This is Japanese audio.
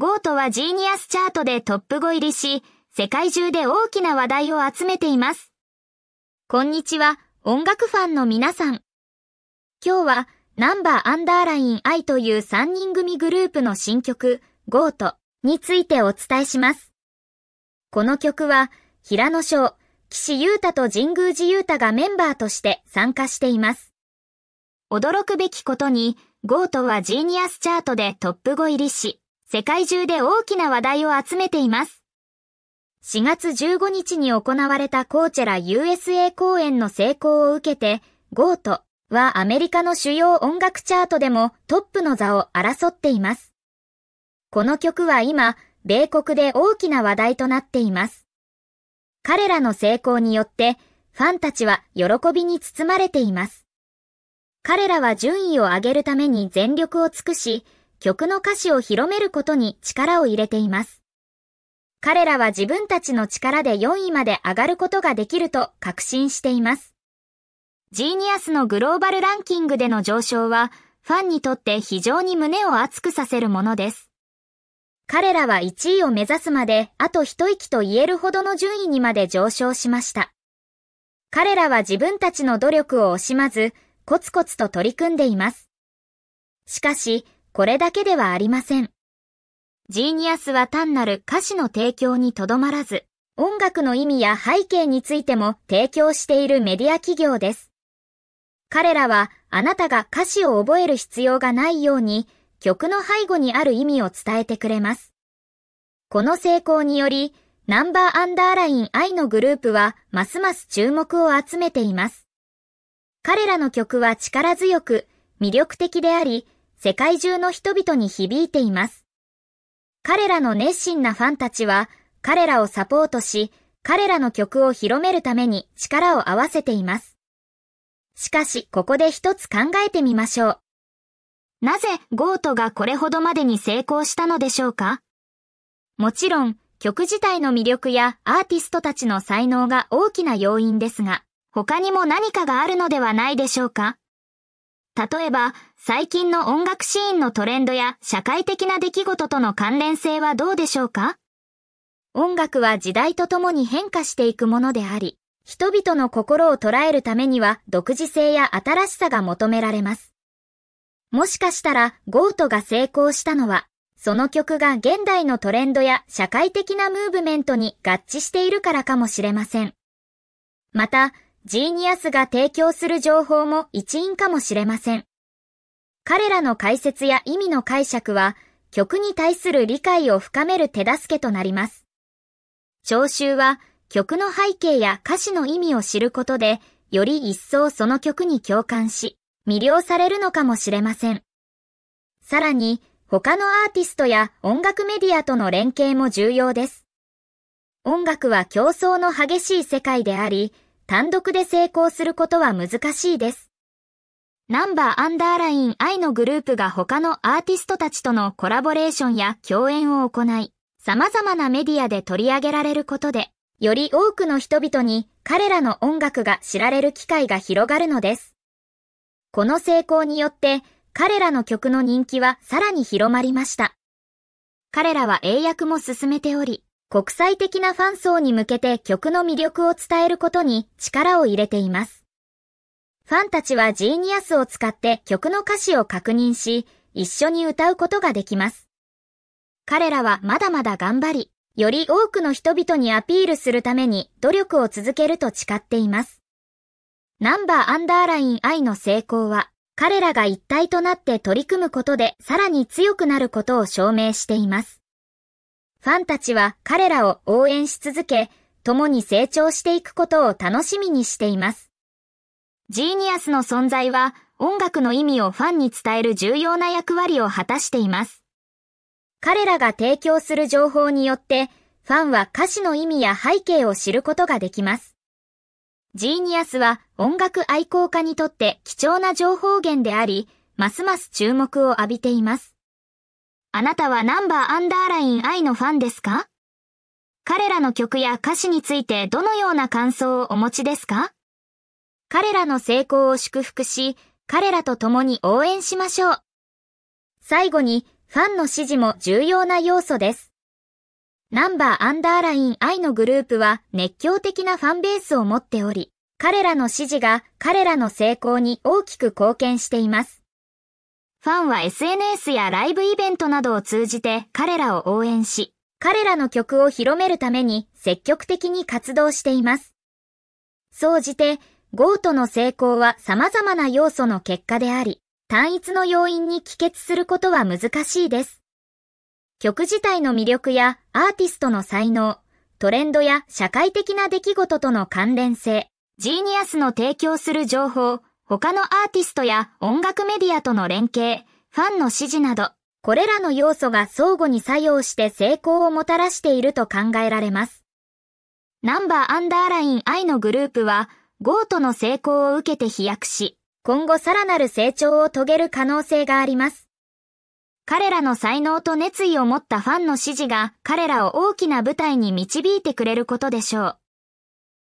ゴートはジーニアスチャートでトップ5入りし、世界中で大きな話題を集めています。こんにちは、音楽ファンの皆さん。今日は、ナンバーアンダーライン I という3人組グループの新曲、ゴートについてお伝えします。この曲は、平野翔、岸優太と神宮寺優太がメンバーとして参加しています。驚くべきことに、ゴートはジーニアスチャートでトップ5入りし、世界中で大きな話題を集めています。4月15日に行われたコーチェラ USA 公演の成功を受けて、ゴートはアメリカの主要音楽チャートでもトップの座を争っています。この曲は今、米国で大きな話題となっています。彼らの成功によって、ファンたちは喜びに包まれています。彼らは順位を上げるために全力を尽くし、曲の歌詞を広めることに力を入れています。彼らは自分たちの力で4位まで上がることができると確信しています。ジーニアスのグローバルランキングでの上昇は、ファンにとって非常に胸を熱くさせるものです。彼らは1位を目指すまで、あと一息と言えるほどの順位にまで上昇しました。彼らは自分たちの努力を惜しまず、コツコツと取り組んでいます。しかし、これだけではありません。ジーニアスは単なる歌詞の提供にとどまらず、音楽の意味や背景についても提供しているメディア企業です。彼らはあなたが歌詞を覚える必要がないように曲の背後にある意味を伝えてくれます。この成功により、ナンバーアンダーライン愛のグループはますます注目を集めています。彼らの曲は力強く、魅力的であり、世界中の人々に響いています。彼らの熱心なファンたちは、彼らをサポートし、彼らの曲を広めるために力を合わせています。しかし、ここで一つ考えてみましょう。なぜ、ゴートがこれほどまでに成功したのでしょうかもちろん、曲自体の魅力やアーティストたちの才能が大きな要因ですが、他にも何かがあるのではないでしょうか例えば、最近の音楽シーンのトレンドや社会的な出来事との関連性はどうでしょうか音楽は時代とともに変化していくものであり、人々の心を捉えるためには独自性や新しさが求められます。もしかしたら、ゴートが成功したのは、その曲が現代のトレンドや社会的なムーブメントに合致しているからかもしれません。また、ジーニアスが提供する情報も一因かもしれません。彼らの解説や意味の解釈は、曲に対する理解を深める手助けとなります。聴衆は曲の背景や歌詞の意味を知ることで、より一層その曲に共感し、魅了されるのかもしれません。さらに、他のアーティストや音楽メディアとの連携も重要です。音楽は競争の激しい世界であり、単独で成功することは難しいです。ナンバーアンダーライン I のグループが他のアーティストたちとのコラボレーションや共演を行い、様々なメディアで取り上げられることで、より多くの人々に彼らの音楽が知られる機会が広がるのです。この成功によって彼らの曲の人気はさらに広まりました。彼らは英訳も進めており、国際的なファン層に向けて曲の魅力を伝えることに力を入れています。ファンたちはジーニアスを使って曲の歌詞を確認し、一緒に歌うことができます。彼らはまだまだ頑張り、より多くの人々にアピールするために努力を続けると誓っています。ナンバーアンダーライン I の成功は、彼らが一体となって取り組むことでさらに強くなることを証明しています。ファンたちは彼らを応援し続け、共に成長していくことを楽しみにしています。ジーニアスの存在は音楽の意味をファンに伝える重要な役割を果たしています。彼らが提供する情報によって、ファンは歌詞の意味や背景を知ることができます。ジーニアスは音楽愛好家にとって貴重な情報源であり、ますます注目を浴びています。あなたはナンバーアンダーライン I のファンですか彼らの曲や歌詞についてどのような感想をお持ちですか彼らの成功を祝福し、彼らと共に応援しましょう。最後に、ファンの支持も重要な要素です。ナンバーアンダーライン I のグループは熱狂的なファンベースを持っており、彼らの支持が彼らの成功に大きく貢献しています。ファンは SNS やライブイベントなどを通じて彼らを応援し、彼らの曲を広めるために積極的に活動しています。総じて、ゴートの成功は様々な要素の結果であり、単一の要因に帰結することは難しいです。曲自体の魅力やアーティストの才能、トレンドや社会的な出来事との関連性、ジーニアスの提供する情報、他のアーティストや音楽メディアとの連携、ファンの支持など、これらの要素が相互に作用して成功をもたらしていると考えられます。ナンバーアンダーライン I のグループは、ゴートの成功を受けて飛躍し、今後さらなる成長を遂げる可能性があります。彼らの才能と熱意を持ったファンの支持が彼らを大きな舞台に導いてくれることでしょう。